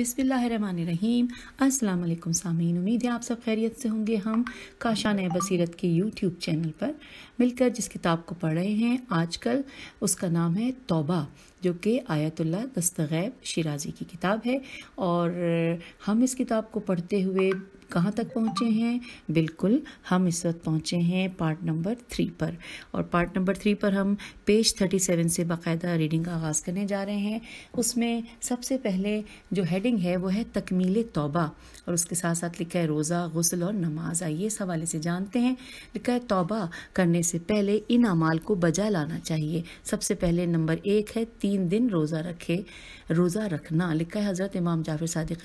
अस्सलाम वालेकुम सामीन उम्मीद है आप सब खैरियत से होंगे हम काशान बसीरत के यूट्यूब चैनल पर मिलकर जिस किताब को पढ़ रहे हैं आजकल उसका नाम है तौबा जो कि आयतुल्ला दस्तगैब शिराजी की किताब है और हम इस किताब को पढ़ते हुए कहाँ तक पहुँचे हैं बिल्कुल हम इस वक्त पहुँचे हैं पार्ट नंबर थ्री पर और पार्ट नंबर थ्री पर हम पेज थर्टी सेवन से बाकायदा रीडिंग का आगाज़ करने जा रहे हैं उसमें सबसे पहले जो हेडिंग है वो है तकमील तौबा और उसके साथ साथ लिखा है रोज़ा गसल और नमाज आइए इस हवाले से जानते हैं लिखा है तौबा करने से पहले इन अमाल को बजा लाना चाहिए सबसे पहले नंबर एक है तीन दिन रोज़ा रखे रोज़ा रखना लिखा है हज़रत इमाम जाफिर सदक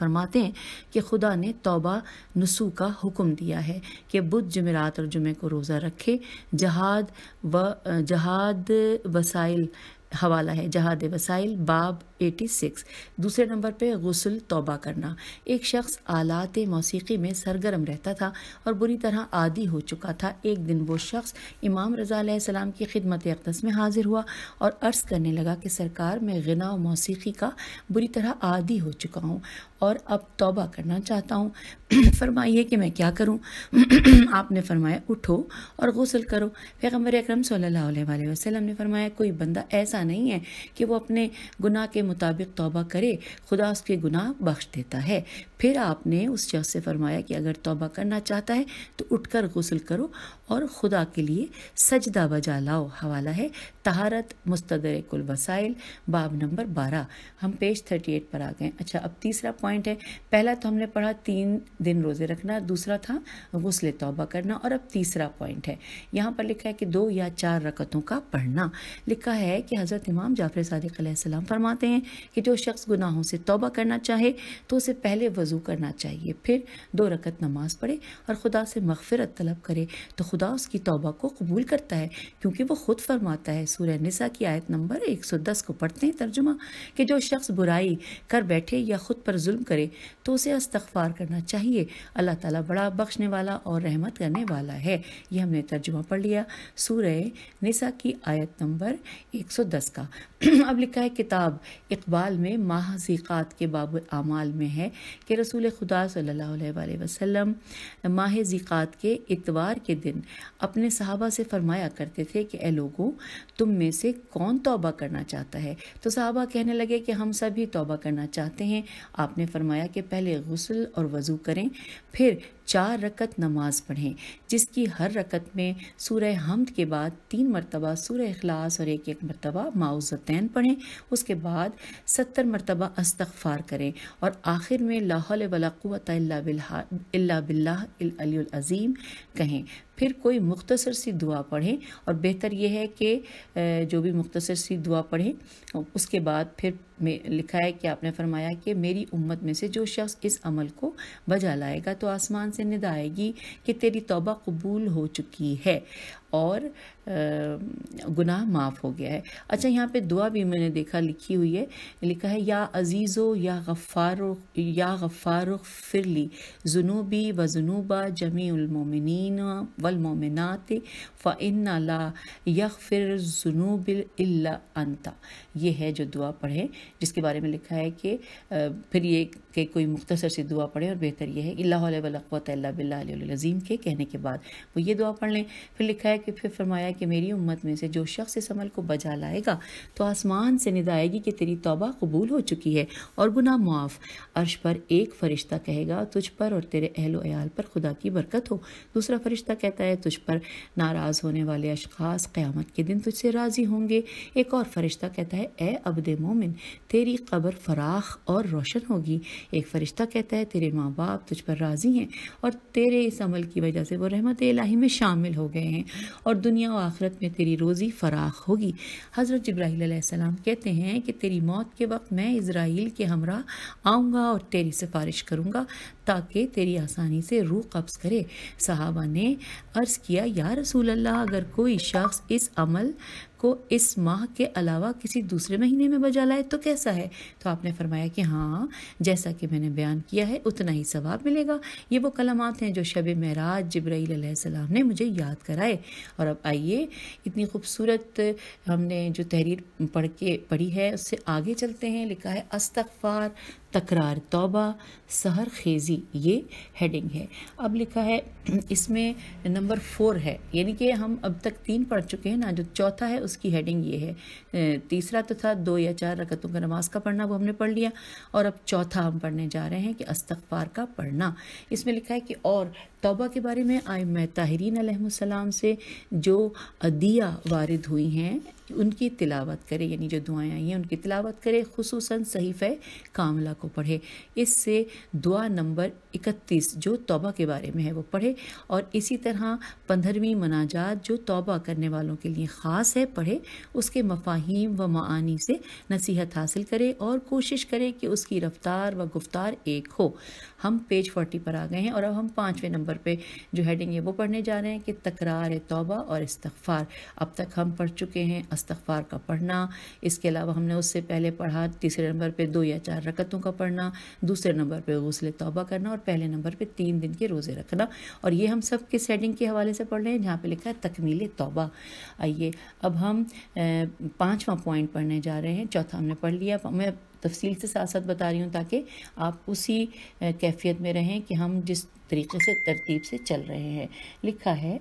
फरमाते हैं कि खुदा ने तो तौबा नसू का हुक्म दिया है कि बुध जमेरात और जुमे को रोज़ा रखे जहाद व जहाद वसाइल हवाला है जहाद वसाइल बाब 86 दूसरे नंबर पे गसल तौबा करना एक शख्स आलात मौसीकी में सरगर्म रहता था और बुरी तरह आदि हो चुका था एक दिन वो शख्स इमाम रज़ा सलाम की खिदमत अकदस में हाजिर हुआ और अर्ज़ करने लगा कि सरकार मैं गना और मौसीकी का बुरी तरह आदि हो चुका हूँ और अब तौबा करना चाहता हूँ फरमाइए कि मैं क्या करूँ आपने फरमाया उठो और गसल करो पैगम्बर अक्रम सल्ला वसलम ने फरमाया कोई बंदा ऐसा नहीं है कि वो अपने गुनाह के मुताबिक तोबा करे खुदा उसके गुनाह बख्श देता है फिर आपने उस शख्स से फरमाया कि अगर तौबा करना चाहता है तो उठकर गसल करो और खुदा के लिए सजदा बजा लाओ हवाला है तहारत मुस्तदरकुल वसाइल बाब नंबर बारह हम पेज थर्टी एट पर आ गए अच्छा अब तीसरा पॉइंट है पहला तो हमने पढ़ा तीन दिन रोज़े रखना दूसरा था गसल तौबा करना और अब तीसरा पॉइंट है यहाँ पर लिखा है कि दो या चार रकतों का पढ़ना लिखा है कि हज़रत इमाम जाफर सदक फरमाते हैं कि जो शख्स गुनाहों से तोबा करना चाहे तो उसे पहले वज़ू करना चाहिए फिर दो रकत नमाज पढ़े और खुदा से मगफ़रत तलब करे तो खुदा उसकी तोबा को कबूल करता है क्योंकि वह ख़ुद फरमाता है सूर्य निसा की आयत नंबर एक सौ दस को पढ़ते हैं तर्जुमा कि जो शख्स बुराई कर बैठे या ख़ुद पर जुल्म करे तो उसे अस्तफ़ार करना चाहिए अल्लाह ताला बड़ा बख्शने वाला और रहमत करने वाला है यह हमने तर्जुमा पढ़ लिया सूर्य निसा की आयत नंबर 110 का अब लिखा है किताब इकबाल में माहजिकात के बाब आमाल में है कि रसूल खुदा सल्लल्लाहु अलैहि वसल्लम माह ज़ीक़ात के इतवार के दिन अपने सहाबा से फरमाया करते थे कि ए लोगों तुम में से कौन तौबा करना चाहता है तो सहाबा कहने लगे कि हम सभी तौबा करना चाहते हैं आपने फरमाया कि पहले गसल और वज़ू करें फिर चार रकत नमाज पढ़ें जिसकी हर रकत में सूर्य हमद के बाद तीन मरतबा सूर अखलास और एक एक मरतबा माउज़तैन पढ़ें उसके बाद सत्तर मरतबा अस्तफ़ार करें और आखिर में लाहौल वलाक़ुत बिल्ला कहें फिर कोई मुख्तसर सी दुआ पढ़ें और बेहतर यह है कि जो भी मुख्तसर सी दुआ पढ़ें उसके बाद फिर में लिखा है कि आपने फरमाया कि मेरी उम्मत में से जो शख्स इस अमल को बजा लाएगा तो आसमान से निदा आएगी कि तेरी तौबा कबूल हो चुकी है और गुनाह माफ़ हो गया है अच्छा यहाँ पे दुआ भी मैंने देखा लिखी हुई है लिखा है या अजीज़ो या गफ़ार या गफ़ार फिरली जुनूबी व जुनूबा जमीमिन वलमोमिनत फ़िन ला यख फिर जुनूब अनता ये है जो दुआ पढ़े जिसके बारे में लिखा है कि फिर ये कि कोई मुख्तसर से दुआ पढ़े और बेहतर यह है अल्लाबत बिल्लाजीम के कहने के बाद वो ये दुआ पढ़ लें फिर लिखा है कि फिर फरमाया कि मेरी उम्मत में से जो शख्स इस अमल को बजा लाएगा तो आसमान से निदाएगी कि तेरी तोबा कबूल हो चुकी है और गुना मुआफ़ अर्श पर एक फ़रिश्ता कहेगा तुझ पर और तेरे अहलो अयाल पर खुदा की बरकत हो दूसरा फ़रिश्ता कहता है तुझ पर नाराज़ होने वाले अशखास क़्यामत के दिन तुझसे राज़ी होंगे एक और फ़रिश्ता कहता है ए अबद मोमिन तेरी कबर फराख और रोशन होगी एक फ़रिश्ता कहता है तेरे माँ बाप तुझ पर राज़ी हैं और तेरे इस अमल की वजह से वो रहमत लाही में शामिल हो गए हैं और दुनिया व आखरत में तेरी रोज़ी फराख होगी हज़रत जब्राहीम कहते हैं कि तेरी मौत के वक्त मैं इसराइल के हमरा आऊँगा और तेरी सिफारिश करूँगा ताकि तेरी आसानी से रूह कब्ज़ करे सहाबा ने अर्ज़ किया या रसूल अल्लाह अगर कोई शख्स इस अमल को इस माह के अलावा किसी दूसरे महीने में बजा लाए तो कैसा है तो आपने फरमाया कि हाँ जैसा कि मैंने बयान किया है उतना ही सवाब मिलेगा ये वो कलामात हैं जो शब महराज जब्राईल ने मुझे याद कराए और अब आइए इतनी खूबसूरत हमने जो तहरीर पढ़ के पढ़ी है उससे आगे चलते हैं लिखा है अस्तफ़ार तकरार तौबा सहर खेज़ी ये हेडिंग है अब लिखा है इसमें नंबर फोर है यानी कि हम अब तक तीन पढ़ चुके हैं ना जो चौथा है उसकी हेडिंग ये है तीसरा तो था दो या चार रकतों का नमाज का पढ़ना वो हमने पढ़ लिया और अब चौथा हम पढ़ने जा रहे हैं कि अस्तफ़ार का पढ़ना इसमें लिखा है कि और तौबा के बारे में आय ताहरीन सलाम से जो अदिया वारिद हुई हैं उनकी तिलावत करे यानी जो दुआएं आई हैं उनकी तिलावत करे खसूस सहीफ़ कामला को पढ़े इससे दुआ नंबर इकतीस जो तौबा के बारे में है वो पढ़े और इसी तरह पंद्रहवीं मनाजात जो तौबा करने वालों के लिए ख़ास है पढ़े उसके मफाहिम व मानी से नसीहत हासिल करे और कोशिश करे कि उसकी रफ्तार व गुफ्तार एक हो हम पेज फोर्टी पर आ गए हैं और अब हम पाँचवें नंबर पर जो हेडिंग है वो पढ़ने जा रहे हैं कि तकरार तोबा और इस्तफ़ार अब तक हम पढ़ चुके हैं इस्तफ़ार का पढ़ना इसके अलावा हमने उससे पहले पढ़ा तीसरे नंबर पर दो या चार रकतों का पढ़ना दूसरे नंबर पर गसल तोबा करना और पहले नंबर पर तीन दिन के रोज़े रखना और ये हम सब किस हेडिंग के हवाले से पढ़ रहे हैं जहाँ पर लिखा है तकमील तोबा आइए अब हम पाँचवा पॉइंट पढ़ने जा रहे हैं चौथा हमने पढ़ लिया मैं तफसील से साथ साथ बता रही हूँ ताकि आप उसी कैफियत में रहें कि हम जिस तरीके से तरतीब से चल रहे हैं लिखा है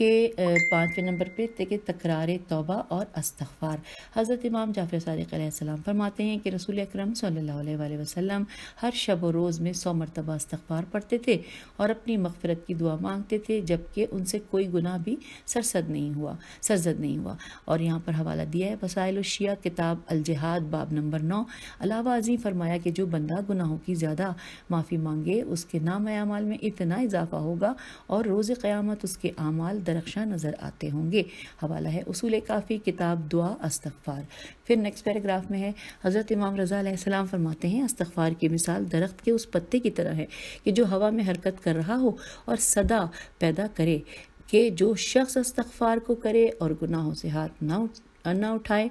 के पाँचवें नंबर पर देखिए तकरार तोबा और अस्तफ़ार हज़रत इमाम जाफर सदक़्सम फरमाते हैं कि रसूल अक्रम सम हर शब व रोज़ में सौ मरतबा अस्तफ़ार पढ़ते थे और अपनी मगफरत की दुआ मांगते थे जबकि उनसे कोई गुनाह भी सरसद नहीं हुआ सरजद नहीं हुआ और यहाँ पर हवाला दिया है वसाइल शिया किताब अलजहाद बाब नंबर नौ अलावा अजीम फरमाया कि जो बंदा गुनाहों की ज़्यादा माफ़ी मांगे उसके नाम अमाल में इतना इजाफा होगा और रोज़ क़्यामत उसके आमाल दरख्शा नज़र आते होंगे हवाला है उसूल काफ़ी किताब दुआ अस्तफ़ार फिर नेक्स्ट पैराग्राफ में है हज़रत इमाम रज़ा फरमाते हैं अस्तफ़ार की मिसाल दरख्त के उस पत्ते की तरह है कि जो हवा में हरकत कर रहा हो और सदा पैदा करे कि जो शख्स अस्तफ़ार को करे और गुनाहों से हाथ ना उठ ना उठाए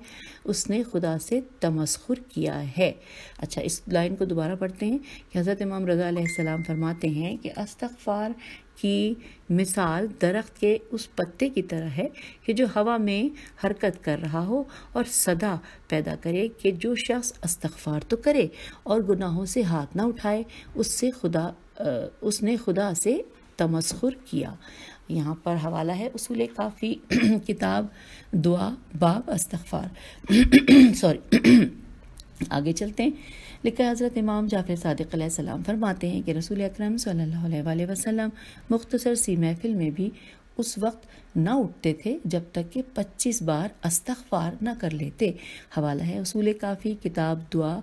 उसने खुदा से तमस्खुर किया है अच्छा इस लाइन को दोबारा पढ़ते हैं कि हज़रत इमाम रज़ा सलाम फरमाते हैं कि अस्तफ़ार की मिसाल दरख्त के उस पत्ते की तरह है कि जो हवा में हरकत कर रहा हो और सदा पैदा करे कि जो शख्स अस्तगफार तो करे और गुनाहों से हाथ ना उठाए उससे खुदा उसने खुदा से तमस्खुर किया यहाँ पर हवाला है उसूल काफ़ी किताब दुआ बाब अस्तगफार सॉरी आगे चलते हैं लिखा हज़रत इमाम जाफिर सदक सलाम फरमाते हैं कि रसूल अक्रम सल्ला वसम मुख्तसर सी महफिल में भी उस वक्त ना उठते थे जब तक कि 25 बार अस्तफार ना कर लेते हवाला है असूल काफ़ी किताब दुआ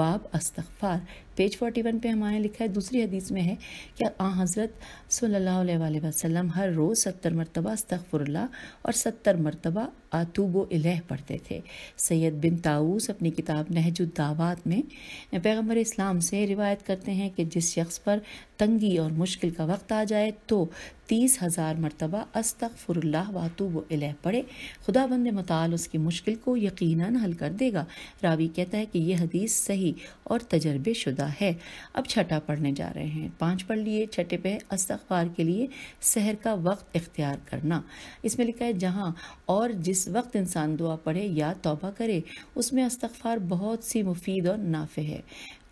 बाब अस्तगफार पेज 41 पे हमारे लिखा है दूसरी हदीस में है कि आ हज़रत सल्ला वसम हर रोज़ सत्तर मरतबा अस्तफ़रल्ला और सत्तर मरतबा आतूब इलह पढ़ते थे सैयद बिन ताऊस अपनी किताब नहजुद्दावत में पैगम्बर इस्लाम से रिवायत करते हैं कि जिस शख्स पर तंगी और मुश्किल का वक्त आ जाए तो तीस हज़ार मरतबा अस्तफ वस्तफ़ुरल्ला वातूब इलह पढ़े खुदा बंद मताल उसकी मुश्किल को यकीनन हल कर देगा रावी कहता है कि यह हदीस सही और तजर्बे शुदा है अब छठा पढ़ने जा रहे हैं पाँच पढ़ लिए छठे पे अस्तफार के लिए शहर का वक्त इख्तियार करना इसमें लिखा है जहाँ और जिस वक्त इंसान दुआ पढ़े या तोबा करे उसमें अस्तफार बहुत सी मुफीद और नाफे है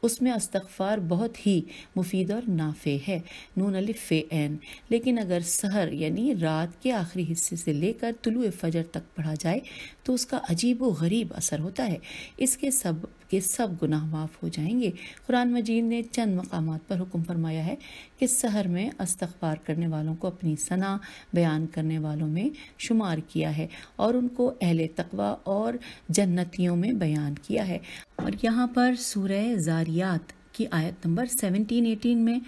उसमें अस्तगफ़ार बहुत ही मुफीद और नाफे है नून अलिफ फ़े एन लेकिन अगर सहर यानी रात के आखिरी हिस्से से लेकर तुलु फ़जर तक पढ़ा जाए तो उसका अजीब व गरीब असर होता है इसके सब के सब गुनाह माफ़ हो जाएंगे कुरान मजीद ने चंद मकाम पर हुक्म फरमाया है कि शहर में अस्तफार करने वालों को अपनी सना बयान करने वालों में शुमार किया है और उनको अहल तकवा और जन्नतियों में बयान किया है और यहाँ पर सूर्य ज़ारियात की आयत नंबर 17-18 में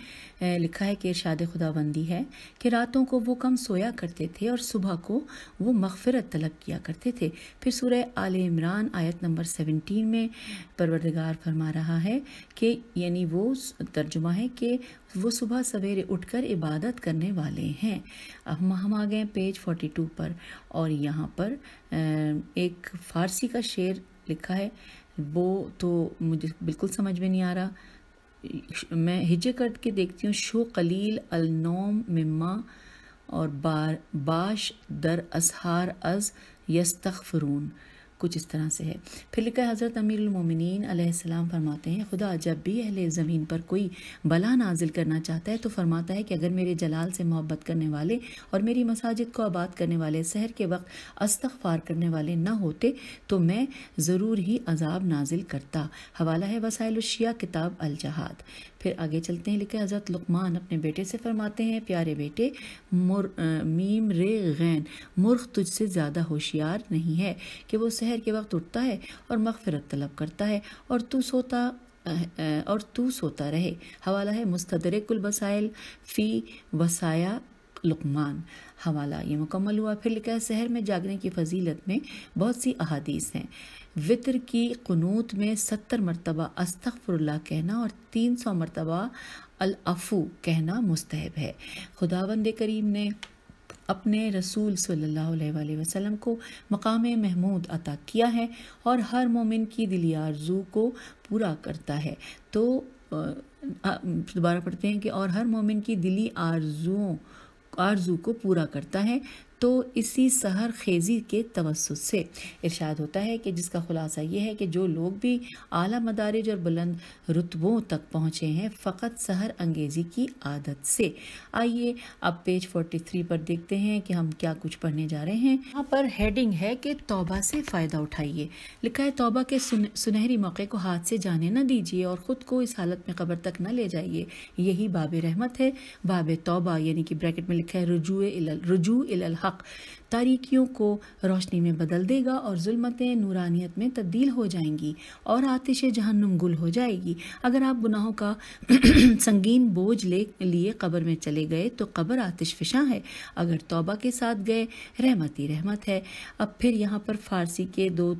लिखा है कि इर्शाद खुदाबंदी है कि रातों को वो कम सोया करते थे और सुबह को वो मगफरत तलब किया करते थे फिर सूर्य आल इमरान आयत नंबर 17 में परवरदगार फरमा रहा है कि यानी वो तर्जुमा है कि वो सुबह सवेरे उठकर इबादत करने वाले हैं अब हम आ गए पेज 42 पर और यहाँ पर एक फ़ारसी का शेर लिखा है वो तो मुझे बिल्कुल समझ में नहीं आ रहा मैं हिजे कट के देखती हूँ शो कलील नोम मिम्मा और बार बाश दर असहार अज यस्तफ़रून कुछ इस तरह से है फिर लिखा है हज़रत अमीरमिन सलाम फरमाते हैं खुदा जब भी अहल ज़मीन पर कोई बला नाजिल करना चाहता है तो फरमाता है कि अगर मेरे जलाल से मोहब्बत करने वाले और मेरी मसाजिद को आबाद करने वाले शहर के वक्त अस्तफ़ार करने वाले न होते तो मैं ज़रूर ही अजाब नाजिल करता हवाला है शिया किताब अलजहाद फिर आगे चलते हैं लिखे हज़रत लुकमान अपने बेटे से फरमाते हैं प्यारे बेटे मुर, आ, मीम रे गैन मुर्ख तुझसे ज़्यादा होशियार नहीं है कि वो सह दोपहर के वक्त उठता है और मगफरत तलब करता है और तू सोता और तू सोता रहे हवाला है मुस्तदरकुल वसाइल फ़ी वसाया लुकमान हवाला ये मुकम्मल हुआ फिर लिखा है शहर में जागने की फजीलत में बहुत सी अहादीस हैं वितर की कनूत में सत्तर मरतबा अस्तफरल्ला कहना और तीन सौ मरतबा अलअफ़ू कहना मुस्तहब है खुदावंद करीम ने अपने रसूल सल्लल्लाहु अलैहि वसल्लम को मकाम महमूद अता किया है और हर मोमिन की दिली आरजू को पूरा करता है तो दोबारा पढ़ते हैं कि और हर मोमिन की दिली आरजुओं आरजू को पूरा करता है तो इसी सहर खेजी के तवसत से इर्शाद होता है कि जिसका खुलासा यह है कि जो लोग भी आला मदारज और बुलंद रुतबों तक पहुँचे हैं फ़कत सहर अंगेज़ी की आदत से आइए अब पेज 43 पर देखते हैं कि हम क्या कुछ पढ़ने जा रहे हैं यहाँ पर हेडिंग है कि तोबा से फ़ायदा उठाइए लिखा है तोबा के सुन, सुनहरी मौके को हाथ से जाने न दीजिए और ख़ुद को इस हालत में खबर तक न ले जाइए यही बाब रहमत है बाब तोबा यानी कि ब्रैकेट में लिखा है रुजू रुजू हक हक तारीकियों को रोशनी में बदल देगा और जुल्मतें नूरानियत में तब्दील हो जाएंगी और आतिश जहन्नुम गुल हो जाएगी अगर आप गुनाहों का संगीन बोझ ले लिए कब्र में चले गए तो कब्र आतिश फिशा है अगर तौबा के साथ गए रहमत ही रहमत है अब फिर यहाँ पर फारसी के दो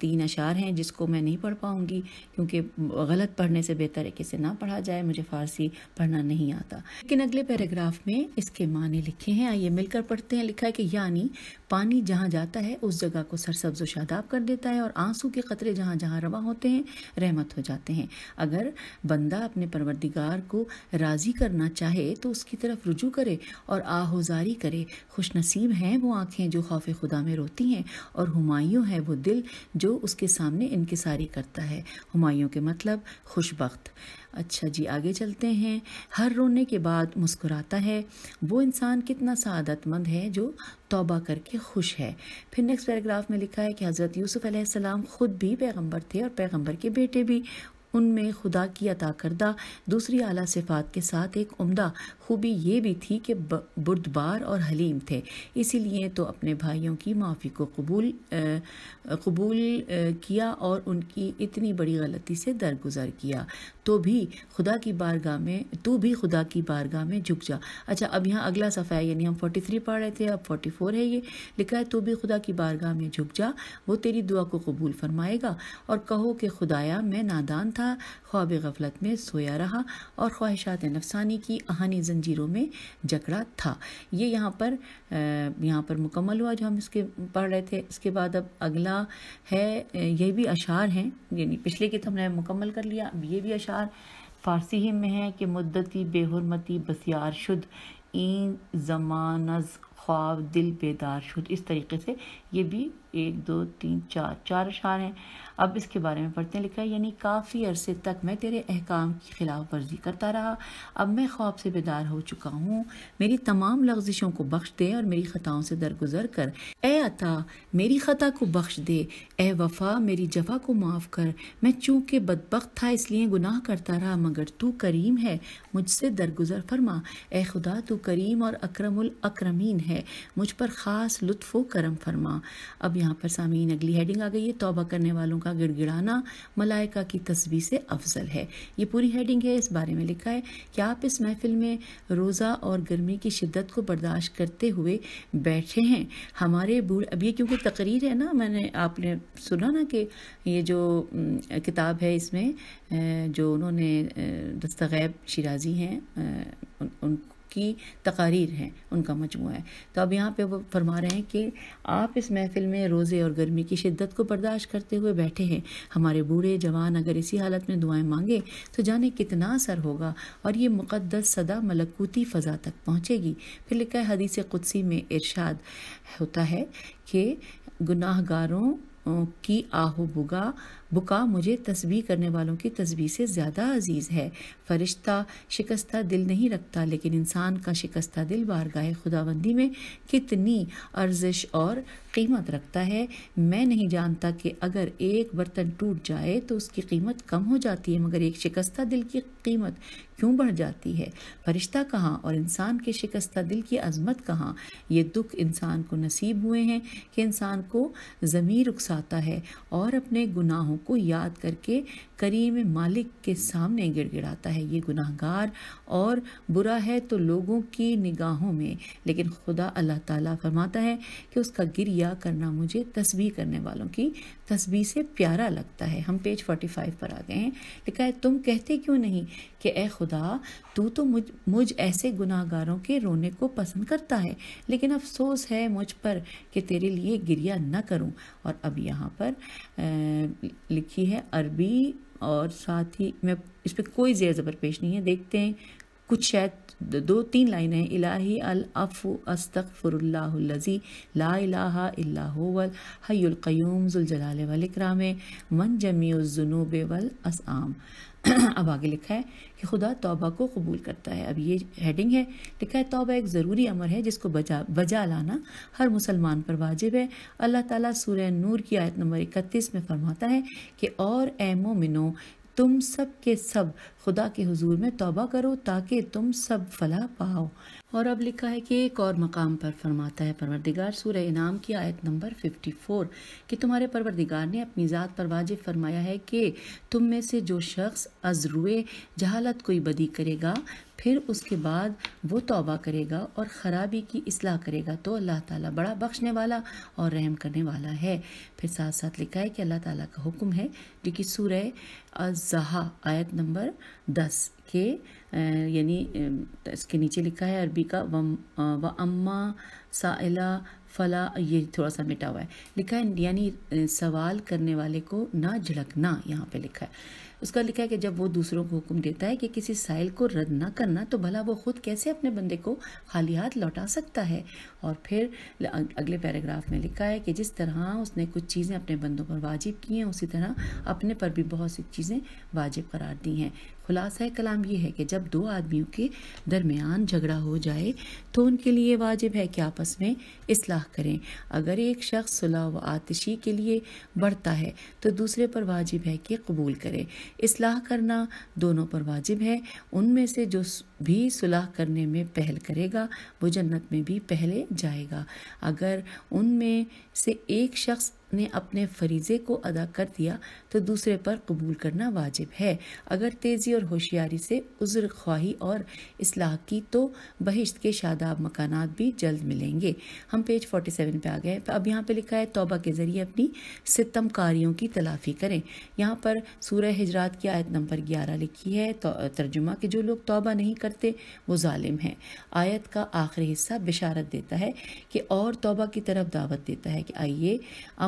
तीन अशार हैं जिसको मैं नहीं पढ़ पाऊँगी क्योंकि गलत पढ़ने से बेहतर है कि इसे ना पढ़ा जाए मुझे फ़ारसी पढ़ना नहीं आता लेकिन अगले पैराग्राफ में इसके माने लिखे हैं आइए मिलकर पढ़ते हैं लिखा है कि यानी पानी जहाँ जाता है उस जगह को सरसब्ज व शादाब कर देता है और आंसू के कतरे जहाँ जहाँ रवा होते हैं रहमत हो जाते हैं अगर बंदा अपने परवरदिगार को राज़ी करना चाहे तो उसकी तरफ रुजू करे और आहोजारी करे खुश नसीब हैं वो आँखें जो खौफ खुदा में रोती हैं और हमायूँ है वो दिल जो उसके सामने इनकसारी करता है हमायूँ के मतलब खुशबक़्त अच्छा जी आगे चलते हैं हर रोने के बाद मुस्कुराता है वो इंसान कितना सादतमंद है जो तौबा करके खुश है फिर नेक्स्ट पैराग्राफ में लिखा है कि हज़रत यूसुफ़ ख़ुद भी पैगंबर थे और पैगंबर के बेटे भी उनमें खुदा की अता करदा दूसरी आला सिफात के साथ एक उम्दा खूबी ये भी थी कि बुरदबार और हलीम थे इसीलिए तो अपने भाइयों की माफ़ी को कबूल कबूल किया और उनकी इतनी बड़ी गलती से दरगुजर किया तो भी खुदा की बारगाह में तो भी खुदा की बारगाह में झुक जा अच्छा अब यहाँ अगला सफ़ा है यानी हम 43 पढ़ रहे थे अब 44 है ये लिखा है तो भी खुदा की बारगाह में झुक जा वो तेरी दुआ को कबूल फरमाएगा और कहो कि खुदाया मैं नादान था ख्वाब गफलत में सोया रहा और ख्वाहिशात नफसानी की अहानी जंजीरों में जकड़ा था ये यहाँ पर यहाँ पर मुकम्मल हुआ जो हम इसके पढ़ रहे थे इसके बाद अब अगला है ये भी अशार हैं यानी पिछले तो हमने मुकम्मल कर लिया अब ये भी अशार फ़ारसी ही में है कि मुद्दती बेहरमती बसियार शुद्ध ई जमानज ख्वाब दिल बेदार शुद्ध इस तरीके से ये भी एक दो तीन चार चार अशार हैं अब इसके बारे में पढ़ते हैं लिखा है यानी काफ़ी अरसे तक मैं तेरे अहकाम की खिलाफ वर्जी करता रहा अब मैं ख्वाब से बेदार हो चुका हूँ मेरी तमाम लफ्जिशों को बख्श दे और मेरी ख़ताओं से दरगुजर कर ए अता मेरी ख़ता को बख्श दे ए वफ़ा मेरी जफा को माफ़ कर मैं चूँकि बदबक था इसलिए गुनाह करता रहा मगर तू करीम है मुझसे दरगुजर फरमा ए खुदा तू करीम और अक्रमुल अक्रमीन है मुझ पर ख़ास लुत्फ़ करम फरमा अब यहाँ पर सामीन अगली हेडिंग आ गई है तौबा करने वालों का गिड़गिड़ाना मलाइका की तस्वीर से अफजल है ये पूरी हेडिंग है इस बारे में लिखा है कि आप इस महफिल में रोज़ा और गर्मी की शिद्दत को बर्दाश्त करते हुए बैठे हैं हमारे बूढ़े अब ये क्योंकि तकरीर है ना मैंने आपने सुना ना कि ये जो किताब है इसमें जो उन्होंने दस्तगैब शिराजी हैं उन की तकारीर हैं उनका मजमू है तो अब यहाँ पे वो फरमा रहे हैं कि आप इस महफिल में रोज़े और गर्मी की शिद्दत को बर्दाश्त करते हुए बैठे हैं हमारे बूढ़े जवान अगर इसी हालत में दुआएं मांगे तो जाने कितना असर होगा और ये मुक़दस सदा मलकूती फ़ज़ा तक पहुँचेगी फिर लिखा है हदीस कुदसी में इरशाद होता है कि गुनाहगारों की आहो बुगा बुका मुझे तस्वीर करने वालों की तस्वीर से ज़्यादा अजीज़ है फरिश्ता शिकस्ता दिल नहीं रखता लेकिन इंसान का शिकस्ता दिल बार गाह खुदाबंदी में कितनी अर्जिश और कीमत रखता है मैं नहीं जानता कि अगर एक बर्तन टूट जाए तो उसकी कीमत कम हो जाती है मगर एक शिकस्ता दिल की कीमत क्यों बढ़ जाती है फरिश्ता कहाँ और इंसान के शिकस्ता दिल की अजमत कहाँ ये दुख इंसान को नसीब हुए हैं कि इंसान को ज़मीर उकसाता है और अपने गुनाहों गुनाहों को याद करके करीम मालिक के सामने गिड़गिड़ाता है ये गुनाहगार और बुरा है तो लोगों की निगाहों में लेकिन खुदा अल्लाह ताला फरमाता है कि उसका गिरिया करना मुझे तस्बी करने वालों की तस्बी से प्यारा लगता है हम पेज 45 पर आ गए हैं लिखा है तुम कहते क्यों नहीं कि ए खुदा तू तो मुझ मुझ ऐसे गुनाहगारों के रोने को पसंद करता है लेकिन अफसोस है मुझ पर कि तेरे लिए गिरिया न करूं और अब यहाँ पर आ, लिखी है अरबी और साथ ही मैं इस पर कोई ज़ेर ज़बर पेश नहीं है देखते हैं कुछ शायद दो तीन लाइन है इलाही अल अफ़ फुरजी ला इलाहा इल्ला हयुल क़यूम जुलजलाल वाल इकराम मन जमी जुनूब वल असआम अब आगे लिखा है कि खुदा तौबा को कबूल करता है अब ये हेडिंग है लिखा है तौबा एक ज़रूरी अमर है जिसको बजा बजा लाना हर मुसलमान पर वाजिब है अल्लाह ताला सूर्य नूर की आयत नंबर इकतीस में फरमाता है कि और ए मोमिनो तुम सब के सब खुदा के हुजूर में तौबा करो ताकि तुम सब फला पाओ और अब लिखा है कि एक और मकाम पर फरमाता है परवरदिगार सूर्य इनाम की आयत नंबर 54 कि तुम्हारे परवरदिगार ने अपनी ज़ात पर वाजिब फरमाया है कि तुम में से जो शख्स अजरुए जहालत कोई बदी करेगा फिर उसके बाद वो तौबा करेगा और ख़राबी की असलाह करेगा तो अल्लाह ताला बड़ा बख्शने वाला और रहम करने वाला है फिर साथ साथ लिखा है कि अल्लाह ताला का हुक्म है जो कि सूर्य अजहा आयत नंबर दस के यानी इसके नीचे लिखा है अरबी का वम व अम्मा साइला फला ये थोड़ा सा मिटा हुआ है लिखा है यानी सवाल करने वाले को ना झड़कना यहाँ पे लिखा है उसका लिखा है कि जब वो दूसरों को हुक्म देता है कि किसी साइल को रद्द ना करना तो भला वो खुद कैसे अपने बंदे को खाली हाथ लौटा सकता है और फिर अगले पैराग्राफ में लिखा है कि जिस तरह उसने कुछ चीज़ें अपने बंदों पर वाजिब की हैं उसी तरह अपने पर भी बहुत सी चीज़ें वाजिब करार दी हैं खुलासा कलाम ये है कि जब दो आदमियों के दरमियान झगड़ा हो जाए तो उनके लिए वाजिब है कि आपस में इसलाह करें अगर एक शख्स सुलह व आतशी के लिए बढ़ता है तो दूसरे पर वाजिब है कि कबूल करे इसलाह करना दोनों पर वाजिब है उनमें से जो भी सुलह करने में पहल करेगा वो जन्नत में भी पहले जाएगा अगर उनमें से एक शख्स ने अपने फरीज़े को अदा कर दिया तो दूसरे पर कबूल करना वाजिब है अगर तेज़ी और होशियारी से उज़्र ख्वाही और इसलाह की तो बहिश्त के शादाब मकानात भी जल्द मिलेंगे हम पेज 47 पे आ गए अब यहाँ पे लिखा है तौबा के ज़रिए अपनी सितमकारियों की तलाफ़ी करें यहाँ पर सूरह हिजरात की आयत नंबर ग्यारह लिखी है तो, तर्जुमा कि जो लोग तौबा नहीं करते सकते वो ालिम है आयत का आखिरी हिस्सा बिशारत देता है कि और तोबा की तरफ दावत देता है कि आइए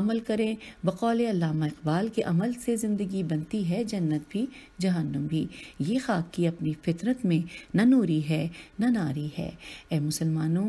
अमल करें बकौल अलामा इकबाल के अमल से ज़िंदगी बनती है जन्नत भी जहन्नम भी ये खाक की अपनी फितरत में न नूरी है न नारी है ए मुसलमानों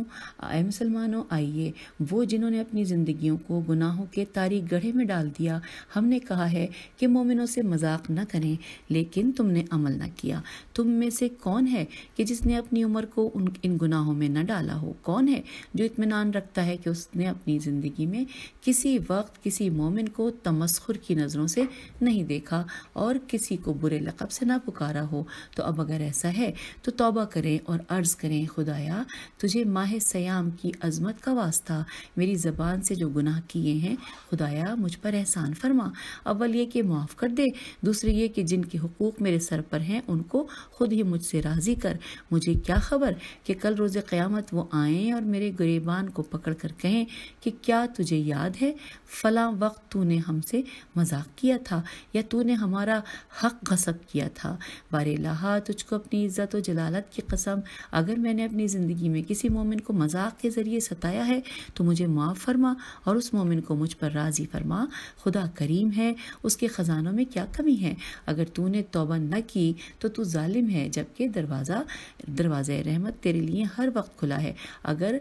ए मुसलमानों आइए वो जिन्होंने अपनी ज़िंदगी को गुनाहों के तारी गढ़े में डाल दिया हमने कहा है कि मोमिनों से मजाक न करें लेकिन तुमने अमल न किया तुम में से कौन है कि जिसने अपनी उम्र को उन इन गुनाहों में न डाला हो कौन है जो इतमान रखता है कि उसने अपनी ज़िंदगी में किसी वक्त किसी मोमिन को तमस्खुर की नज़रों से नहीं देखा और किसी को बुरे लक़ब से ना पुकारा हो तो अब अगर ऐसा है तो तौबा करें और अर्ज़ करें खुदाया तुझे माह सयाम की अजमत का वास्ता मेरी ज़बान से जो गुनाह किए हैं खुदाया मुझ पर एहसान फरमा अव्वल ये कि माफ़ कर दे दूसरी ये कि जिनके हकूक़ मेरे सर पर हैं उनको खुद ही मुझसे राज़ी कर देखकर मुझे क्या खबर कि कल रोज़ क़यामत वो आएँ और मेरे गरीबान को पकड़ कर कहें कि क्या तुझे याद है फ़लाँ वक्त तूने हमसे मजाक किया था या तूने हमारा हक गसब किया था बारे लहा तुझको अपनी इज़्ज़त व जलालत की कसम अगर मैंने अपनी ज़िंदगी में किसी मोमिन को मजाक के ज़रिए सताया है तो मुझे माफ़ फरमा और उस मोमिन को मुझ पर राज़ी फरमा खुदा करीम है उसके ख़जानों में क्या कमी है अगर तूने तोबा न की तो तू ालिम है जबकि दरवाज़ा खुदा दरवाज़ रहमत तेरे लिए हर वक्त खुला है अगर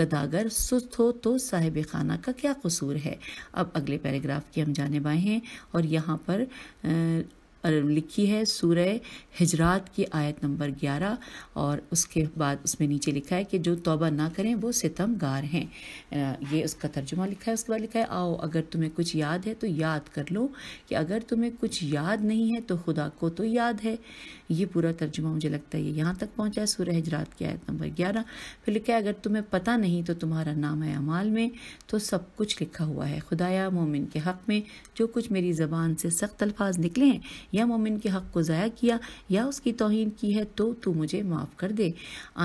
गदागर सुस्त हो तो साहिब खाना का क्या कसूर है अब अगले पैराग्राफ की हम जाने बाएँ हैं और यहाँ पर लिखी है सूर हजरात की आयत नंबर 11 और उसके बाद उसमें नीचे लिखा है कि जो तौबा ना करें वो सितम गार हैं ये उसका तर्जुमा लिखा है उसके बाद लिखा है आओ अगर तुम्हें कुछ याद है तो याद कर लो कि अगर तुम्हें कुछ याद नहीं है तो खुदा को तो याद है ये पूरा तर्जुमा मुझे लगता है ये यहाँ तक पहुँचा है सूर्य हजरात की आयत नंबर ग्यारह फिर लिखा है अगर तुम्हें पता नहीं तो तुम्हारा नाम है अमाल में तो सब कुछ लिखा हुआ है खुदाया मोमिन के हक़ में जो कुछ मेरी ज़बान से सख्त अल्फाज निकले हैं या मोमिन के हक़ को ज़ाया किया या उसकी तोहन की है तो तू मुझे माफ़ कर दे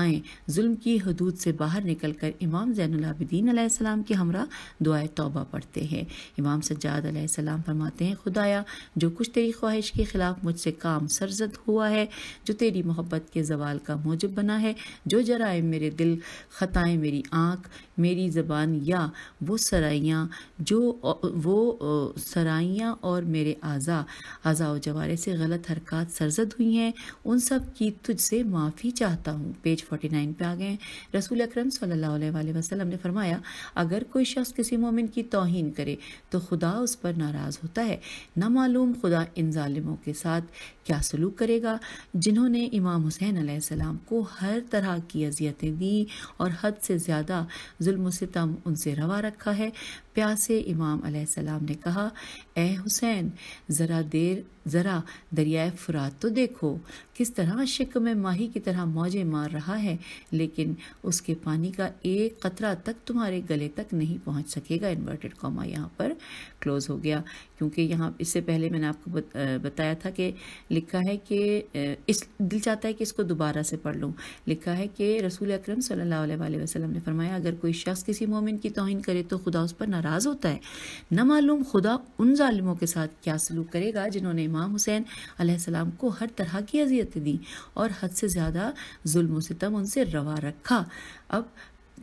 आए जुल्म की हदूद से बाहर निकल कर इमाम ज़ैनदीन आसमाम के हमरा दुआ तोबा पढ़ते हैं इमाम सज्जाद सलाम फरमाते हैं खुदाया जो कुछ तेरी ख्वाहिश के ख़िलाफ़ मुझसे काम सरजद हुआ है जो तेरी मोहब्बत के जवाल का मूजब बना है जो जराए मेरे दिल ख़ताएँ मेरी आँख मेरी ज़बान या वो सराइयाँ जो वो सराइयाँ और मेरे आज़ा आज़ा व जवारे से गलत हरकत सरजद हुई हैं उन सब की तुझसे माफ़ी चाहता हूँ पेज फोर्टी नाइन पर आ गए रसूल अक्रम वसल्लम ने फरमाया अगर कोई शख्स किसी मोमिन की तोहन करे तो खुदा उस पर नाराज़ होता है ना मालूम खुदा इन ालिमों के साथ क्या सलूक करेगा जिन्होंने इमाम हुसैन को हर तरह की अजियतें दी और हद से ज़्यादा जुल्म सितम उनसे रवा रखा है प्यासे इमाम सलाम ने कहा ए हुसैन ज़रा देर ज़रा दरियाए फुरात तो देखो किस तरह शिक में माही की तरह मौजे मार रहा है लेकिन उसके पानी का एक कतरा तक तुम्हारे गले तक नहीं पहुंच सकेगा इन्वर्टेड कॉमा यहाँ पर क्लोज़ हो गया क्योंकि यहाँ इससे पहले मैंने आपको बताया था कि लिखा है कि इस दिल चाहता है कि इसको दोबारा से पढ़ लूँ लिखा है कि रसूल अक्रम सल वसलम ने फरमाया अगर कोई शख्स किसी मोमिन की तोहन करे तो खुदा उस पर नाराज़ होता है न मालूम खुदा उन ालिमों के साथ क्या सलूक करेगा जिन्होंने इमाम हुसैन आसमाम को हर तरह की अजियतें दी और हद से ज़्यादा जुल्म सितम उनसे रवा रखा अब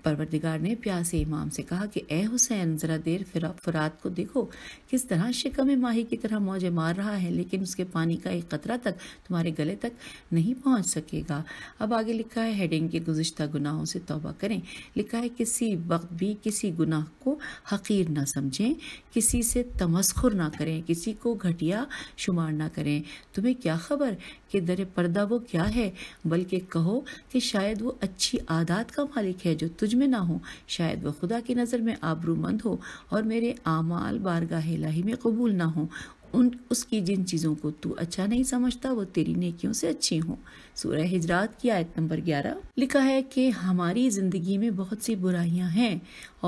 परवरदिगार ने प्यासे इमाम से कहा कि ए हुसैन ज़रा देर फरात को देखो किस तरह शिकम माही की तरह मौजे मार रहा है लेकिन उसके पानी का एक कतरा तक तुम्हारे गले तक नहीं पहुंच सकेगा अब आगे लिखा है हेडिंग के गुजशत गुनाहों से तोबा करें लिखा है किसी वक्त भी किसी गुनाह को हकीर ना समझें किसी से तमस्खुर ना करें किसी को घटिया शुमार ना करें तुम्हें क्या खबर कि दर पर्दा वो क्या है बल्कि कहो कि शायद वो अच्छी आदात का मालिक है जो तुझ मुझ में ना हो शायद वह खुदा की नज़र में आबरूमंद हो और मेरे आमाल बारगाह लाही में कबूल ना हो उन उसकी जिन चीज़ों को तू अच्छा नहीं समझता वो तेरी नेकियों से अच्छी हों सूरह हिजरात की आयत नंबर 11 लिखा है कि हमारी ज़िंदगी में बहुत सी बुराइयां हैं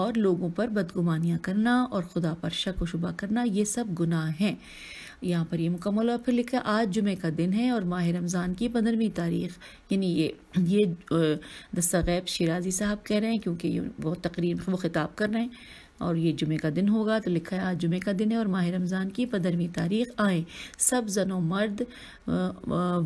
और लोगों पर बदगुमानियां करना और खुदा पर शक व शुबा करना ये सब गुनाह हैं यहाँ पर ये मुकम्मल हुआ फिर लिखा आज जुमे का दिन है और माह रमज़ान की पंद्रहवीं तारीख यानी ये ये दस्तगैब शराजी साहब कह रहे हैं क्योंकि ये वो तकरीब वो ख़िताब कर रहे हैं और ये जुमे का दिन होगा तो लिखा है आज जुमे का दिन है और माह रमज़ान की पंद्रहवीं तारीख आए सब जनो मर्द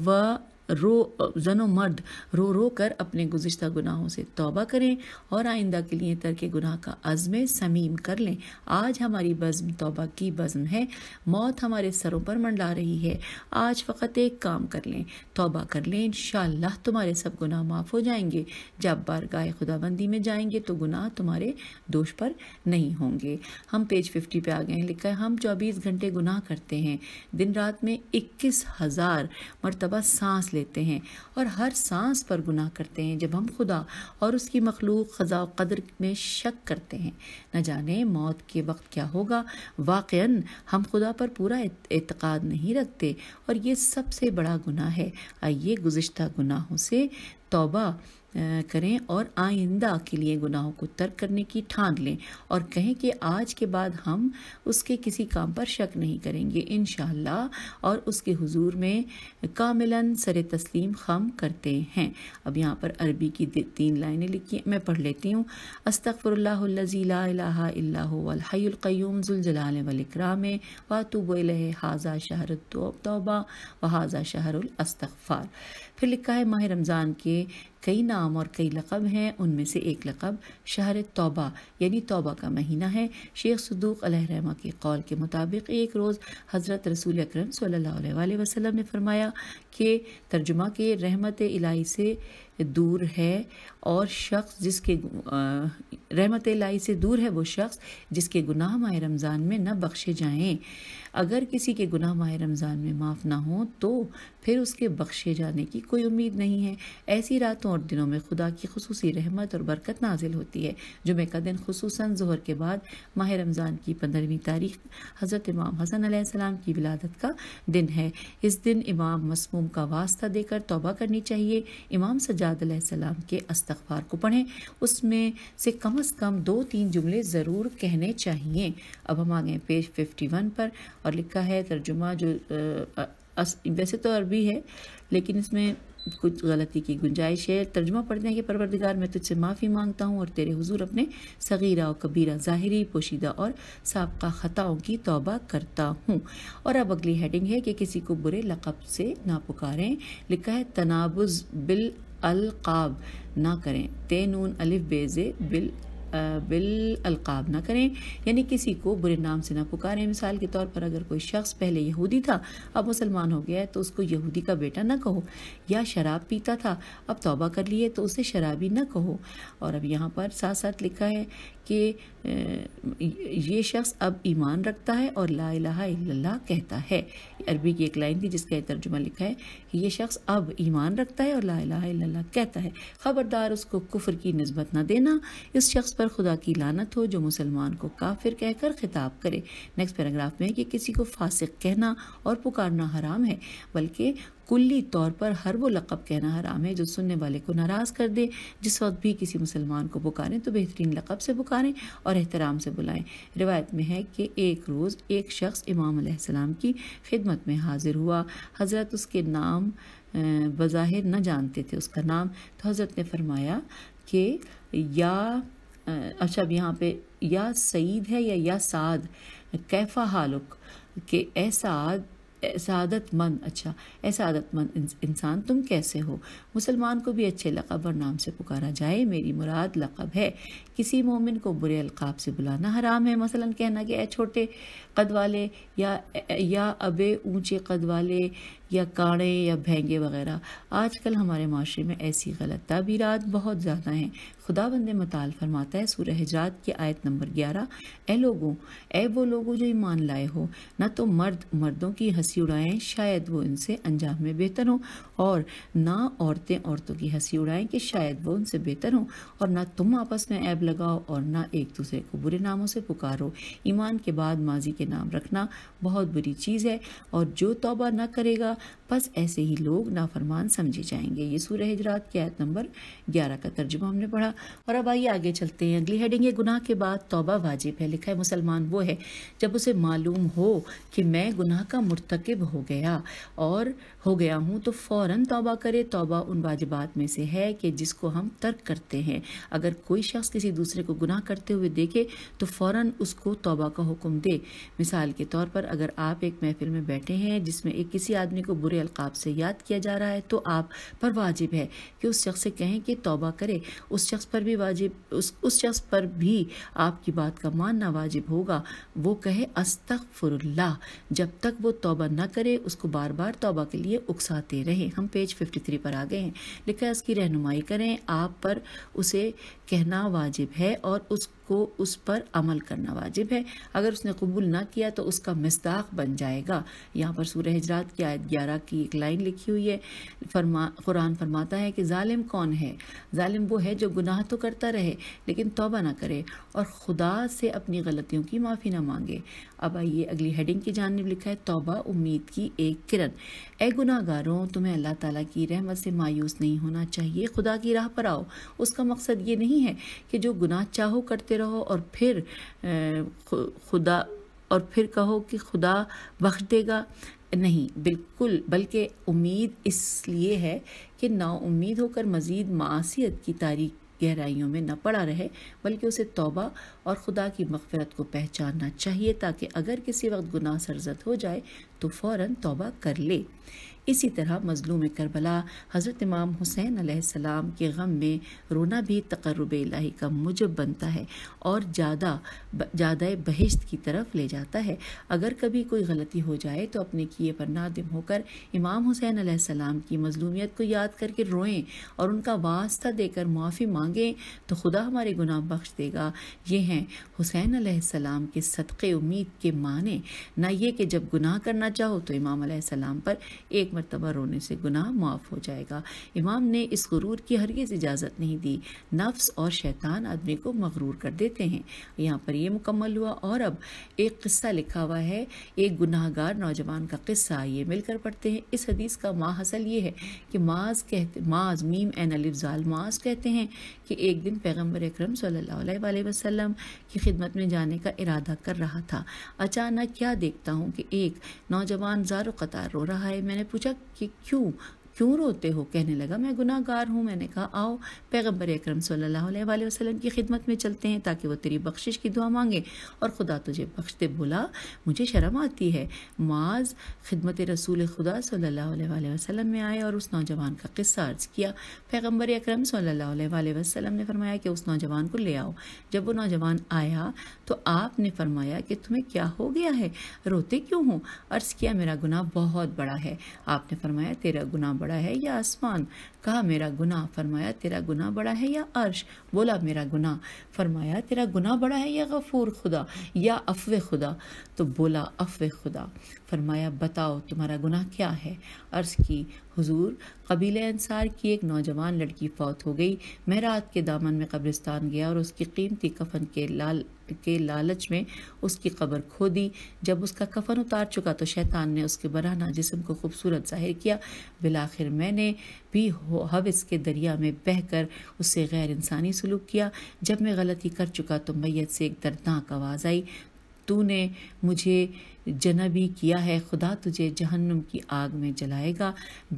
व रो जनो मर्द रो रो कर अपने गुज्त गुनाहों से तौबा करें और आइंदा के लिए के गुनाह का अज़म समीम कर लें आज हमारी बज़म तौबा की बज़म है मौत हमारे सरों पर मंडला रही है आज फ़कत एक काम कर लें तौबा कर लें इन तुम्हारे सब गुनाह माफ़ हो जाएंगे जब बार गाय खुदाबंदी में जाएंगे तो गुनाह तुम्हारे दोष पर नहीं होंगे हम पेज फिफ्टी पे आ गए हैं लिखा है हम चौबीस घंटे गुनाह करते हैं दिन रात में इक्कीस हज़ार मरतबा सांस लेते हैं और हर सांस पर गुनाह करते हैं जब हम खुदा और उसकी मखलूक खजा कदर में शक करते हैं न जाने मौत के वक्त क्या होगा वाक़ हम खुदा पर पूरा एतक़ाद नहीं रखते और ये सबसे बड़ा गुनाह है आइए गुज्त गुनाहों से तोबा करें और आइंदा के लिए गुनाहों को तर्क करने की ठान लें और कहें कि आज के बाद हम उसके किसी काम पर शक नहीं करेंगे इन और उसके हुजूर में कामिलन सर तस्लीम खम करते हैं अब यहाँ पर अरबी की तीन लाइनें लिखी मैं पढ़ लेती हूँ अस्तफ़रल्लाजीलाकराम वातुब हाजा शहर तोबा व हाजा शहर अस्तफ़ार फिर लिखा है माह रमज़ान के कई नाम और कई लक़ब हैं उनमें से एक लक़ब शहर तौबा यानी तौबा का महीना है शेख सदूक रहमा के कौल के मुताबिक एक रोज़ हज़रत रसूल अक्रम सल्ला वसलम ने फरमाया कि तर्जुमा के रहमत इलाही से दूर है और शख्स जिसके रहमत लाई से दूर है वो शख्स जिसके गुनाह माह रमज़ान में न बख्शे जाएं अगर किसी के गुनाह माह रमज़ान में माफ़ ना हो तो फिर उसके बख्शे जाने की कोई उम्मीद नहीं है ऐसी रातों रातों और दिनों में खुदा की खसूसी रहमत और बरकत नाजिल होती है जुमे का दिन खसूस जहर के बाद माह रमज़ान की पंद्रहवीं तारीख हज़रत इमाम हसन सलाम की विलादत का दिन है इस दिन इमाम मसमूम का वास्ता देकर तोबा करनी चाहिए इमाम सजाद के अस्तबार को पढ़ें उसमें से कम अज़ कम दो तीन जुमले ज़रूर कहने चाहिए अब हम आ गए पेज फिफ्टी वन पर और लिखा है तर्जुमा जो आ, आ, वैसे तो अरबी है लेकिन इसमें कुछ गलती की गुंजाइश है तर्जमा पढ़ने के परवरदिगार मैं तुझसे माफ़ी मांगता हूँ और तेरे हुजूर अपने सगीरा और कबीरा ज़ाहरी पोशीदा और सबका ख़ताओं की तौबा करता हूँ और अब अगली हेडिंग है कि किसी को बुरे लक़ब से ना पुकारें लिखा है तनाबुज़ बिल अलकाब ना करें ते नून अलिफ बेजे बिल बिलअलकाब ना करें यानी किसी को बुरे नाम से ना पुकारें मिसाल के तौर पर अगर कोई शख्स पहले यहूदी था अब मुसलमान हो गया है तो उसको यहूदी का बेटा ना कहो या शराब पीता था अब तौबा कर लिए तो उसे शराबी ना कहो और अब यहाँ पर साथ साथ लिखा है कि ये शख्स अब ईमान रखता है और ला इलाहा इल्लल्लाह कहता है अरबी की एक लाइन थी जिसका तर्जुमा लिखा है कि ये शख्स अब ईमान रखता है और ला कहता है ख़बरदार उसको कुफर की नस्बत ना देना इस शख्स पर खुदा की लानत हो जो मुसलमान को काफिर कहकर खिताब करे नेक्स्ट पैराग्राफ में कि किसी को फासिक कहना और पुकारना हराम है बल्कि कुल्ली तौर पर हर वो लक़ब कहना हराम है जो सुनने वाले को नाराज़ कर दे जिस वक्त भी किसी मुसलमान को पुकारें तो बेहतरीन लक़ब से पुकारें और एहतराम से बुलाएं रिवायत में है कि एक रोज़ एक शख्स इमाम की खिदमत में हाजिर हुआ हज़रत उसके नाम बज़ाहिर न जानते थे उसका नाम तो हज़रत ने फरमाया कि या अच्छा अब यहाँ पे या सईद है या या साद कैफा हालुक के ऐसा सादतमंद अच्छा ऐसा आदतमंद इंसान तुम कैसे हो मुसलमान को भी अच्छे लक़ब और नाम से पुकारा जाए मेरी मुराद लक़ब है किसी मोमिन को बुरे अलकाब से बुलाना हराम है मसलन कहना कि ए छोटे कद वाले या या अबे ऊंचे कद वाले या काड़े या भेंगे वगैरह आजकल हमारे माशरे में ऐसी गलत तबीरत बहुत ज़्यादा हैं खुदा बंद मताल फरमाता है सूर्य हजात की आयत नंबर ग्यारह ए लोगों ए वो लोगों जो ईमान लाए हो न तो मर्द मर्दों की हंसी उड़ाएं शायद वो इनसे अंजाम में बेहतर हों और ना औरत औरतें औरतों की हंसी उड़ाएं कि शायद वो उनसे बेहतर हों और ना तुम आपस में ऐब लगाओ और ना एक दूसरे को बुरे नामों से पुकारो ईमान के बाद माजी के नाम रखना बहुत बुरी चीज़ है और जो तौबा ना करेगा बस ऐसे ही लोग नाफरमान समझे जाएंगे ये सूर्य हजरात की आयत नंबर ग्यारह का तर्जुमा हमने पढ़ा और अब आइए आगे चलते हैं अगली हेडिंग है गुनाह के बाद तोबा वाजिब है लिखा है मुसलमान वो है जब उसे मालूम हो कि मैं गुनाह का मरतकब हो गया और हो गया हूँ तो फ़ौर तौबा करे तोबा उन वाजिबात में से है कि जिसको हम तर्क करते हैं अगर कोई शख्स किसी दूसरे को गुनाह करते हुए देखे तो फ़ौर उसको तोबा का हुक्म दे मिसाल के तौर पर अगर आप एक महफिल में बैठे हैं जिसमें एक किसी आदमी को बुरे अलकाब से याद किया जा रहा है तो आप पर वाजिब है कि उस शख्स से कहें कि तोबा करे उस शख्स पर भी वाजिब उस उस शख्स पर भी आपकी बात का मानना वाजिब होगा वो कहे अस्तगफुरुल्लाह जब तक वो तोबा ना करे उसको बार बार तोबा के लिए उकसाते रहे हम पेज 53 पर आ गए करते हैं लिखा इसकी रहनुमाई करें आप पर उसे कहना वाजिब है और उस को उस पर अमल करना वाजिब है अगर उसने कबूल ना किया तो उसका मस्ताक बन जाएगा यहाँ पर सूर हजरात की आयत ग्यारह की एक लाइन लिखी हुई है फरमा कुरान फरमाता है कि ालिम कौन है ालिम वो है जो गुनाह तो करता रहे लेकिन तोबा ना करे और खुदा से अपनी गलतियों की माफ़ी ना मांगे अब आइए अगली हेडिंग की जानब लिखा है तोबा उम्मीद की एक किरण ए गुनागारों तुम्हें अल्लाह ताला की रहमत से मायूस नहीं होना चाहिए खुदा की राह पर आओ उसका मकसद ये नहीं है कि जो गुनाह चाहो करते करते रहो और फिर खुदा और फिर कहो कि खुदा बख्श देगा नहीं बिल्कुल बल्कि उम्मीद इसलिए है कि ना उम्मीद होकर मज़ीद मासीत की तारीख गहराइयों में न पड़ा रहे बल्कि उसे तौबा और खुदा की मगफरत को पहचानना चाहिए ताकि अगर किसी वक्त गुनाह सरजद हो जाए तो फ़ौर तौबा कर ले इसी तरह मजलूम करबला हज़रत इमाम हुसैन आसमाम के गम में रोना भी तकर्रब इलाही का मुजब बनता है और ज़्यादा ज़्यादा बहिश्त की तरफ ले जाता है अगर कभी कोई गलती हो जाए तो अपने किए पर नादिम होकर इमाम हुसैन आसमाम की मजलूमियत को याद करके रोएं और उनका वास्ता देकर मुआफ़ी मांगें तो खुदा हमारे गुनाह बख्श देगा ये हैं हुसैन आसमाम के सदक़ उम्मीद के माने ना ये कि जब गुनाह करना चाहो तो इमाम पर एक मरतबा रोने से गुनाह मुआफ़ हो जाएगा इमाम ने इस गुरूर की हरगिज़ इजाज़त नहीं दी नफ्स और शैतान आदमी को मगरूर कर देते हैं यहाँ पर यह मुकम्मल हुआ और अब एक किस्सा लिखा हुआ है एक गुनाहगार नौजवान का किस्सा ये मिलकर पढ़ते हैं इस हदीस का माँ हसल ये है कि माज कहते माज मीम एन अलिफाल माज कहते हैं कि एक दिन पैगम्बर अक्रम सल्ला वसलम की खिदमत में जाने का इरादा कर रहा था अचानक क्या देखता हूँ कि एक नौजवान जारो कतार रो रहा है मैंने पूछा बेशक कि क्यों क्यों रोते हो कहने लगा मैं गुनाहगार हूँ मैंने कहा आओ पैगम्बर अक्रम सल्हसम की खिदमत में चलते हैं ताकि वह तेरी बख्शिश की दुआ मांगे और खुदा तुझे बख्शते बोला मुझे शर्म आती है माज खिदमत रसूल खुदा सल्ला वसलम में आए और उस नौजवान का किस्सा अर्ज़ किया पैगम्बर अक्रम सल्ला वसलम ने फरमाया कि उस नौजवान को ले आओ जब वो नौजवान आया तो आपने फरमाया कि तुम्हें क्या हो गया है रोते क्यों हो अर्ज़ किया मेरा गुनाह बहुत बड़ा है आपने फरमाया तेरा गुनाह बड़ा बड़ा है या आसमान कहा मेरा गुनाह फरमाया तेरा गुनाह बड़ा है या अर्श बोला मेरा गुनाह फरमाया तेरा गुनाह बड़ा है या गफूर खुदा या अफ़व खुदा तो बोला अफ़व खुदा फरमाया बताओ तुम्हारा गुनाह क्या है अर्ज़ की हुजूर कबीले अंसार की एक नौजवान लड़की फौत हो गई मैं रात के दामन में कब्रिस्तान गया और उसकी कीमती कफन के लाल के लालच में उसकी कब्र खो दी जब उसका कफन उतार चुका तो शैतान ने उसके बराना जिसम को खूबसूरत जाहिर किया बिलाखिर मैंने भी हविस के दरिया में बहकर उससे गैर इंसानी सलूक किया जब मैं गलती कर चुका तो मैय से एक दर्दनाक आवाज़ आई तूने मुझे जना भी किया है खुदा तुझे जहन्नुम की आग में जलाएगा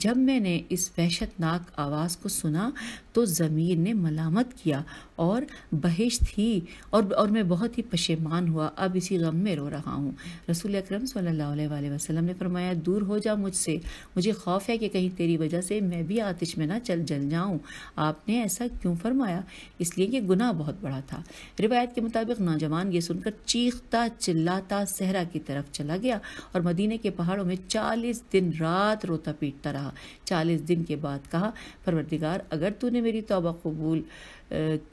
जब मैंने इस वहशतनाक आवाज़ को सुना तो ज़मीर ने मलामत किया और बहिश थी और और मैं बहुत ही पशेमान हुआ अब इसी गम में रो रहा हूँ रसूल अक्रम सल्लल्लाहु अलैहि वसल्लम ने फरमाया दूर हो जा मुझसे मुझे खौफ है कि कहीं तेरी वजह से मैं भी आतिश में ना चल जल जाऊँ आपने ऐसा क्यों फरमाया इसलिए कि गुनाह बहुत बड़ा था रिवायत के मुताबिक नौजवान ये सुनकर चीखता चिल्लाता सहरा की तरफ चला गया और मदीने के पहाड़ों में चालीस दिन रात रोता पीटता रहा चालीस दिन के बाद कहा परवरदिगार अगर तूने मेरी तोबा कबूल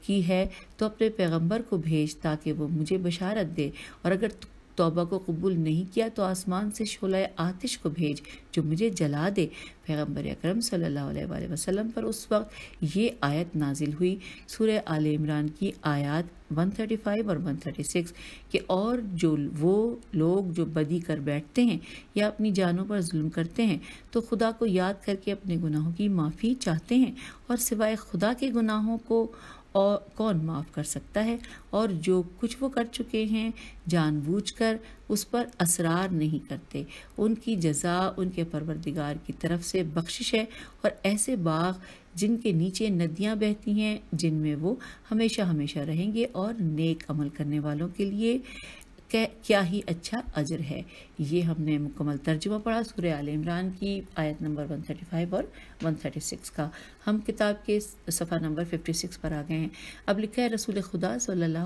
की है तो अपने पैगंबर को भेज ताकि वो मुझे बशारत दे और अगर तोबा को कबूल नहीं किया तो आसमान से शोला आतिश को भेज जो मुझे जला दे पैगम्बर अक्रम सल्ला वसलम पर उस वक्त ये आयत नाजिल हुई सूर्य आल इमरान की आयत 135 और 136 के और जो वो लोग जो बदी कर बैठते हैं या अपनी जानों पर जुल्म करते हैं तो खुदा को याद करके अपने गुनाहों की माफ़ी चाहते हैं और सिवाय खुदा के गुनाहों को और कौन माफ़ कर सकता है और जो कुछ वो कर चुके हैं जानबूझकर उस पर असरार नहीं करते उनकी जजा उनके परवरदिगार की तरफ से बख्शिश है और ऐसे बाग जिनके नीचे नदियां बहती हैं जिनमें वो हमेशा हमेशा रहेंगे और नेक अमल करने वालों के लिए क्या ही अच्छा अजर है ये हमने मुकम्मल तर्जुमा पढ़ा सूर्य आल इमरान की आयत नंबर 135 और 136 का हम किताब के सफ़ा नंबर 56 पर आ गए हैं अब लिखा है रसूल खुदा सल्ला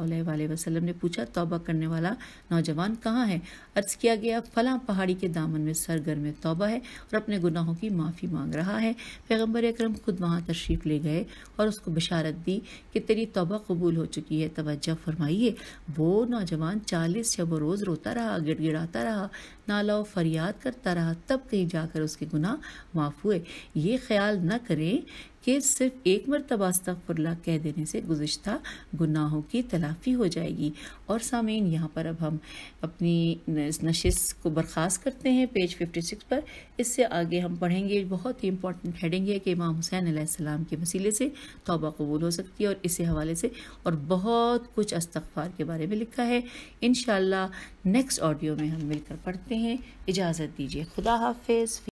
वसलम ने पूछा तौबा करने वाला नौजवान कहाँ है अर्ज़ किया गया फला पहाड़ी के दामन में सरगर्म में है और अपने गुनाहों की माफ़ी मांग रहा है पैगम्बर अक्रम खुद वहाँ तशरीफ़ ले गए और उसको बशारत दी कि तेरी तौबा कबूल हो चुकी है तोज्जा फरमाइए वो नौजवान चालीस शब रोज़ रोता रहा गिड़गिड़ाता रहा नाला और फरियाद करता रहा तब कहीं जाकर उसके गुनाह माफ़ हुए ये ख्याल न करें कि सिर्फ एक मरतबा अस्तफ़ुल्ला कह देने से गुज्त गुनाहों की तलाफ़ी हो जाएगी और सामीन यहाँ पर अब हम अपनी नशिस को बर्खास्त करते हैं पेज फिफ्टी सिक्स पर इससे आगे हम पढ़ेंगे बहुत ही इंपॉर्टेंट हेडिंग है कि इमाम हुसैन आसमाम के वसीले से तोबा कबूल हो सकती है और इसी हवाले से और बहुत कुछ अस्तफ़ार के बारे में लिखा है इन नेक्स्ट ऑडियो में हम मिलकर पढ़ते हैं इजाज़त दीजिए खुदा हाफिज़